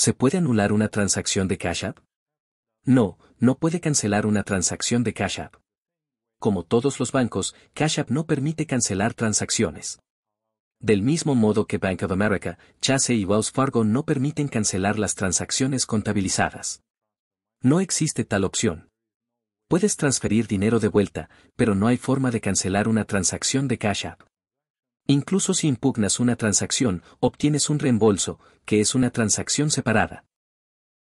¿se puede anular una transacción de Cash App? No, no puede cancelar una transacción de Cash App. Como todos los bancos, Cash App no permite cancelar transacciones. Del mismo modo que Bank of America, Chase y Wells Fargo no permiten cancelar las transacciones contabilizadas. No existe tal opción. Puedes transferir dinero de vuelta, pero no hay forma de cancelar una transacción de Cash App. Incluso si impugnas una transacción, obtienes un reembolso, que es una transacción separada.